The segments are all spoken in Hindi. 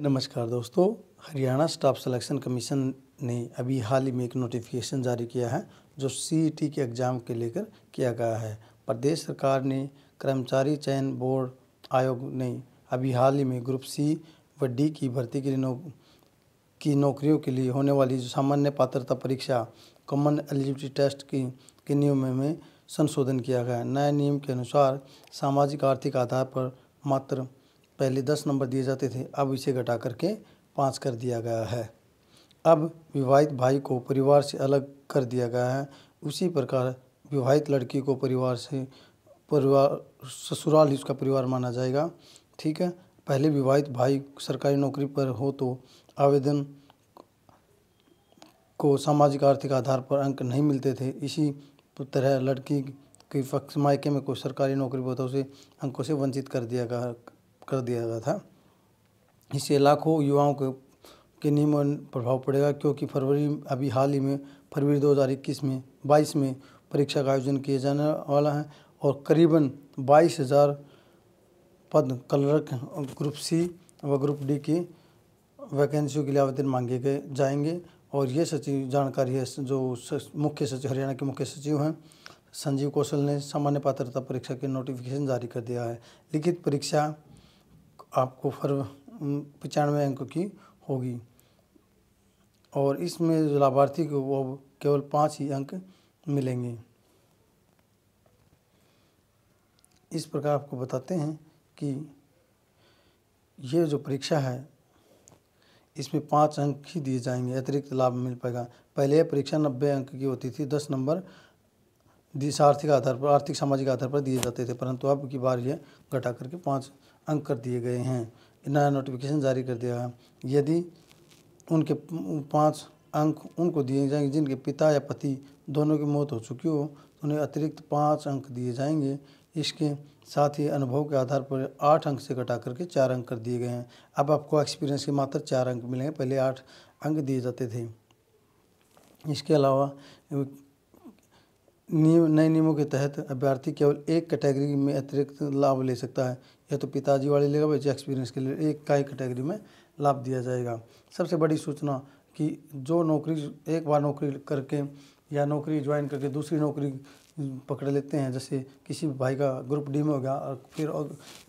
नमस्कार दोस्तों हरियाणा स्टाफ सिलेक्शन कमीशन ने अभी हाल ही में एक नोटिफिकेशन जारी किया है जो सीईटी e के एग्ज़ाम के लेकर किया गया है प्रदेश सरकार ने कर्मचारी चयन बोर्ड आयोग ने अभी हाल ही में ग्रुप सी व डी की भर्ती के लिए नौ की नौकरियों के लिए होने वाली जो सामान्य पात्रता परीक्षा कॉमन एलिजिबिलिटी टेस्ट की के नियमों में संशोधन किया गया नए नियम के अनुसार सामाजिक आर्थिक आधार पर मात्र पहले दस नंबर दिए जाते थे अब इसे घटा करके पाँच कर दिया गया है अब विवाहित भाई को परिवार से अलग कर दिया गया है उसी प्रकार विवाहित लड़की को परिवार से परिवार ससुराल ही उसका परिवार माना जाएगा ठीक है पहले विवाहित भाई सरकारी नौकरी पर हो तो आवेदन को सामाजिक आर्थिक आधार पर अंक नहीं मिलते थे इसी तरह लड़की के मायके में कोई सरकारी नौकरी पर होता उसे अंकों से वंचित कर दिया गया कर दिया गया था इससे लाखों युवाओं के के नियमन प्रभाव पड़ेगा क्योंकि फरवरी अभी हाल ही में फरवरी 2021 में 22 में परीक्षा का आयोजन किया जाने वाला है और करीबन बाईस हज़ार पद कलरक ग्रुप सी व ग्रुप डी की वैकेंसियों के लिए आवेदन मांगे गए जाएंगे और ये सचिव जानकारी है जो मुख्य सचिव हरियाणा के मुख्य सचिव हैं संजीव कौशल ने सामान्य पात्रता परीक्षा के नोटिफिकेशन जारी कर दिया है लिखित परीक्षा आपको फर पचानवे अंक की होगी और इसमें जो लाभार्थी को वो केवल पाँच ही अंक मिलेंगे इस प्रकार आपको बताते हैं कि ये जो परीक्षा है इसमें पाँच अंक ही दिए जाएंगे अतिरिक्त लाभ मिल पाएगा पहले यह परीक्षा नब्बे अंक की होती थी दस नंबर आर्थिक आधार पर आर्थिक सामाजिक आधार पर दिए जाते थे परंतु अब की बार यह घटा करके पाँच अंक कर दिए गए हैं नया नोटिफिकेशन जारी कर दिया यदि उनके पाँच अंक उनको दिए जाएंगे जिनके पिता या पति दोनों की मौत हो चुकी हो तो उन्हें अतिरिक्त पाँच अंक दिए जाएंगे इसके साथ ही अनुभव के आधार पर आठ अंक से घटा करके चार अंक कर दिए गए हैं अब आपको एक्सपीरियंस के मात्र चार अंक मिलेंगे पहले आठ अंक दिए जाते थे इसके अलावा नियम नए नियमों के तहत अभ्यर्थी केवल एक कैटेगरी में अतिरिक्त लाभ ले सकता है या तो पिताजी वाले लेगा या एक्सपीरियंस के लिए एक का ही कैटेगरी में लाभ दिया जाएगा सबसे बड़ी सूचना कि जो नौकरी एक बार नौकरी करके या नौकरी ज्वाइन करके दूसरी नौकरी पकड़ लेते हैं जैसे किसी भाई का ग्रुप डी में हो गया और फिर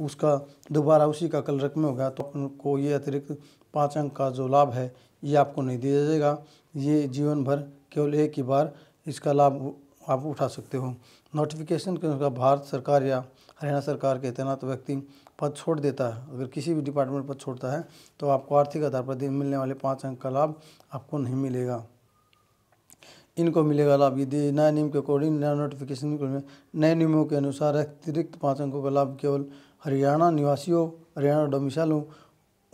उसका दोबारा उसी का कलरक में हो गया तो उनको ये अतिरिक्त पाँच अंक का जो लाभ है ये आपको नहीं दिया जाएगा ये जीवन भर केवल एक ही बार इसका लाभ आप उठा सकते हो नोटिफिकेशन के अनुसार भारत सरकार या हरियाणा सरकार के तैनात व्यक्ति पद छोड़ देता है अगर किसी भी डिपार्टमेंट पद छोड़ता है तो आपको आर्थिक आधार पर मिलने वाले पाँच अंक का लाभ आपको नहीं मिलेगा इनको मिलेगा लाभ यदि नए नियम के अकॉर्डिंग नया नोटिफिकेशन नए नियमों के अनुसार अतिरिक्त पाँच अंकों का लाभ केवल हरियाणा निवासियों हरियाणा हो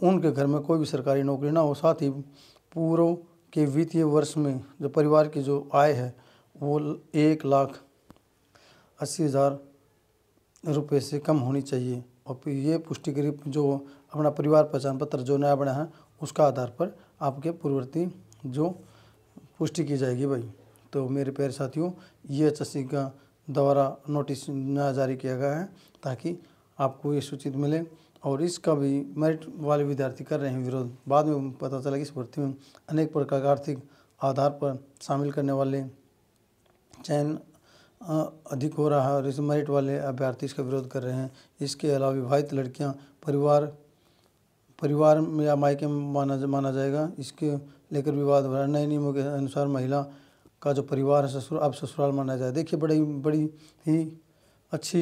उनके घर में कोई भी सरकारी नौकरी ना हो साथ ही पूर्व के वित्तीय वर्ष में जो परिवार की जो आय है वो एक लाख अस्सी हज़ार रुपये से कम होनी चाहिए और ये पुष्टि करीब जो अपना परिवार पहचान पत्र जो नया बना है उसका आधार पर आपके पूर्ववर्ती जो पुष्टि की जाएगी भाई तो मेरे प्यारे साथियों ये एच का द्वारा नोटिस नया जारी किया गया है ताकि आपको ये सूचित मिले और इसका भी मेरिट वाले विद्यार्थी कर रहे हैं विरोध बाद में पता चला कि इस भर्ती में अनेक प्रकार का आर्थिक आधार पर शामिल करने वाले चयन अधिक हो रहा है और इस मेरिट वाले अभ्यर्थी इसका विरोध कर रहे हैं इसके अलावा विवाहित लड़कियां परिवार परिवार में या मायके में माना जा, माना जाएगा इसके लेकर विवाद हो रहा है नए नियमों के अनुसार महिला का जो परिवार है ससुर अब ससुराल माना जाए देखिए बड़ी बड़ी ही अच्छी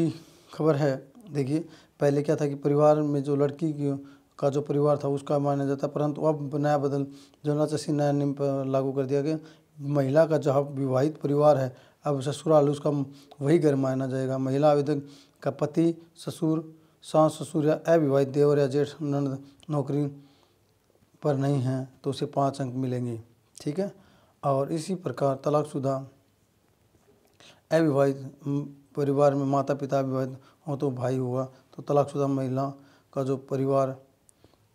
खबर है देखिए पहले क्या था कि परिवार में जो लड़की की का जो परिवार था उसका माना जाता परंतु अब नया बदल जो नाचासी नया नियम लागू कर दिया गया महिला का जहाँ विवाहित परिवार है अब ससुराल उसका वही घर माना जाएगा महिला आवेदक का पति ससुर सास ससुर या अविवाहित देवर या जेठ नंद नौकरी पर नहीं है तो उसे पाँच अंक मिलेंगे ठीक है और इसी प्रकार तलाकशुदा अविवाहित परिवार में माता पिता अविवाहित हो तो भाई हुआ तो तलाकशुदा महिला का जो परिवार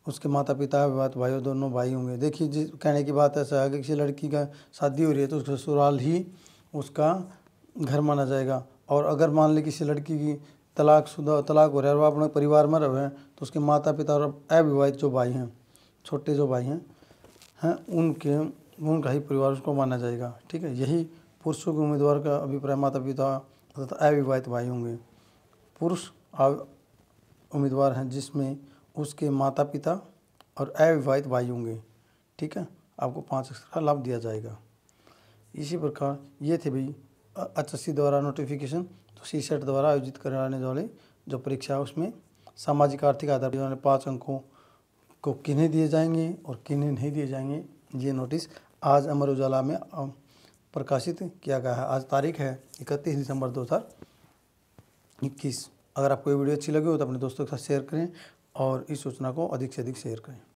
उसके माता पिता अविवाहित भाई हो दोनों भाई होंगे देखिए जिस कहने की बात ऐसा है कि किसी लड़की का शादी हो रही है तो उसके ससुराल ही उसका घर माना जाएगा और अगर मान ले किसी लड़की की तलाक शुदा तलाक हो रहा है और अपने परिवार में रहे हैं तो उसके माता पिता और अविवाहित जो भाई हैं छोटे जो भाई हैं हैं उनके उनका ही परिवार उसको माना जाएगा ठीक है यही पुरुषों के उम्मीदवार का अभिप्राय माता पिता तथा अविवाहित भाई होंगे पुरुष उम्मीदवार हैं जिसमें उसके माता पिता और अविवाहित भाई होंगे ठीक है आपको पाँच अक्षर का लाभ दिया जाएगा इसी प्रकार ये थे भाई एच द्वारा नोटिफिकेशन तो सी सेट द्वारा आयोजित कराने वाले जो परीक्षा है उसमें सामाजिक आर्थिक आधार पर पाँच अंकों को किन्हें दिए जाएंगे और किन्हें नहीं दिए जाएंगे ये नोटिस आज अमर उजाला में प्रकाशित किया गया है आज तारीख है इकतीस दिसंबर दो हज़ार इक्कीस अगर आपको ये वीडियो अच्छी लगी हो तो अपने दोस्तों के साथ शेयर करें और इस सूचना को अधिक से अधिक शेयर करें